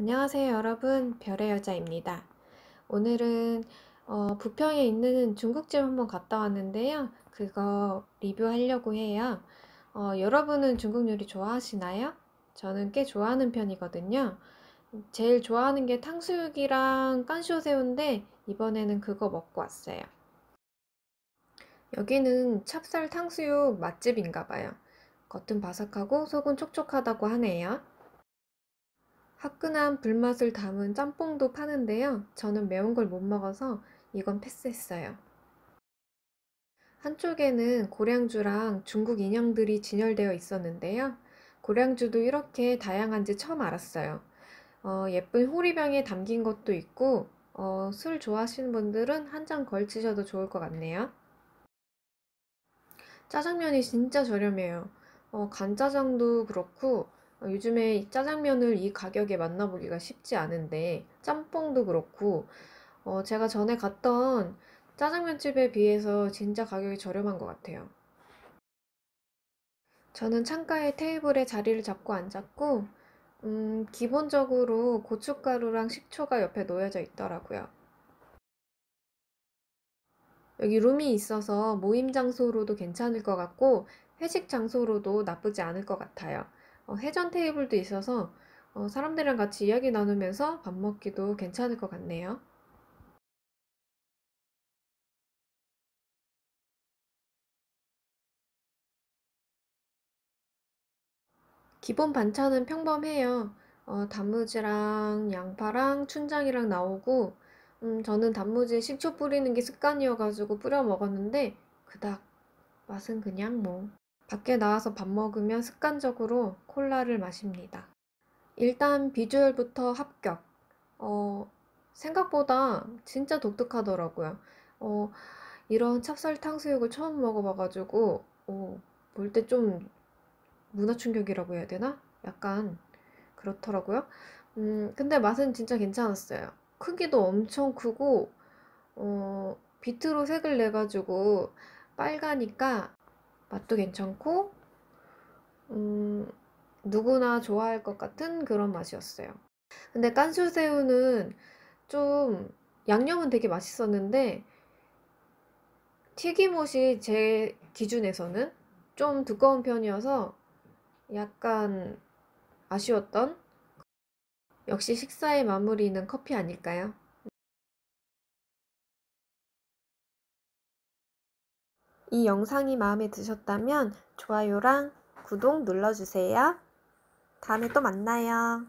안녕하세요 여러분 별의 여자입니다 오늘은 어, 부평에 있는 중국집 한번 갔다 왔는데요 그거 리뷰하려고 해요 어, 여러분은 중국 요리 좋아하시나요? 저는 꽤 좋아하는 편이거든요 제일 좋아하는 게 탕수육이랑 깐쇼새우인데 이번에는 그거 먹고 왔어요 여기는 찹쌀 탕수육 맛집인가봐요 겉은 바삭하고 속은 촉촉하다고 하네요 화끈한 불맛을 담은 짬뽕도 파는데요. 저는 매운 걸 못 먹어서 이건 패스했어요. 한쪽에는 고량주랑 중국 인형들이 진열되어 있었는데요. 고량주도 이렇게 다양한지 처음 알았어요. 어, 예쁜 호리병에 담긴 것도 있고 어, 술 좋아하시는 분들은 한 잔 걸치셔도 좋을 것 같네요. 짜장면이 진짜 저렴해요. 어, 간짜장도 그렇고 어, 요즘에 짜장면을 이 가격에 만나보기가 쉽지 않은데 짬뽕도 그렇고 어, 제가 전에 갔던 짜장면집에 비해서 진짜 가격이 저렴한 것 같아요. 저는 창가에 테이블에 자리를 잡고 앉았고 음, 기본적으로 고춧가루랑 식초가 옆에 놓여져 있더라고요. 여기 룸이 있어서 모임 장소로도 괜찮을 것 같고 회식 장소로도 나쁘지 않을 것 같아요. 어, 회전 테이블도 있어서 어, 사람들이랑 같이 이야기 나누면서 밥 먹기도 괜찮을 것 같네요. 기본 반찬은 평범해요. 어, 단무지랑 양파랑 춘장이랑 나오고 음, 저는 단무지 식초 뿌리는 게 습관이어가지고 뿌려 먹었는데 그닥 맛은 그냥 뭐 밖에 나와서 밥 먹으면 습관적으로 콜라를 마십니다. 일단 비주얼부터 합격. 어, 생각보다 진짜 독특하더라고요. 어, 이런 찹쌀 탕수육을 처음 먹어봐가지고 어, 볼때 좀 문화 충격이라고 해야 되나? 약간 그렇더라고요. 음, 근데 맛은 진짜 괜찮았어요. 크기도 엄청 크고 어, 비트로 색을 내가지고 빨가니까 맛도 괜찮고 음, 누구나 좋아할 것 같은 그런 맛이었어요. 근데 깐수새우는좀 양념은 되게 맛있었는데 튀김옷이 제 기준에서는 좀 두꺼운 편이어서 약간 아쉬웠던 역시 식사의 마무리는 커피 아닐까요? 이 영상이 마음에 드셨다면 좋아요랑 구독 눌러주세요. 다음에 또 만나요.